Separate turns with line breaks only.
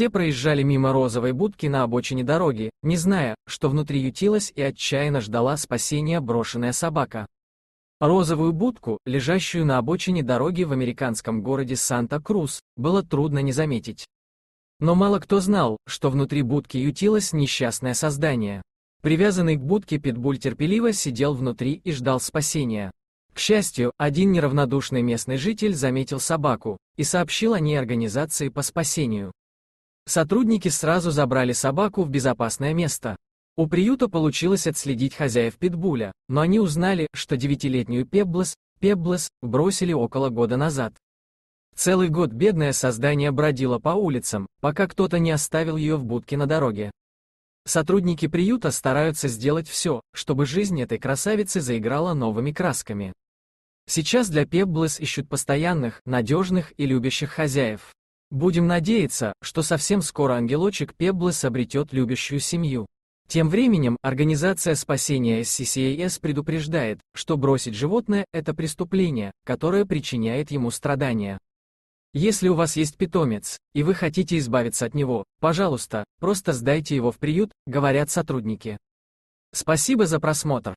Все проезжали мимо розовой будки на обочине дороги, не зная, что внутри ютилась и отчаянно ждала спасения брошенная собака. Розовую будку, лежащую на обочине дороги в американском городе Санта-Крус, было трудно не заметить. Но мало кто знал, что внутри будки ютилось несчастное создание. Привязанный к будке питбуль терпеливо сидел внутри и ждал спасения. К счастью, один неравнодушный местный житель заметил собаку и сообщил о ней организации по спасению. Сотрудники сразу забрали собаку в безопасное место. У приюта получилось отследить хозяев питбуля, но они узнали, что девятилетнюю Пеблос, Пеблос, бросили около года назад. Целый год бедное создание бродило по улицам, пока кто-то не оставил ее в будке на дороге. Сотрудники приюта стараются сделать все, чтобы жизнь этой красавицы заиграла новыми красками. Сейчас для Пеблос ищут постоянных, надежных и любящих хозяев. Будем надеяться, что совсем скоро ангелочек Пеблес обретет любящую семью. Тем временем, организация спасения SCCAS предупреждает, что бросить животное – это преступление, которое причиняет ему страдания. Если у вас есть питомец, и вы хотите избавиться от него, пожалуйста, просто сдайте его в приют, говорят сотрудники. Спасибо за просмотр.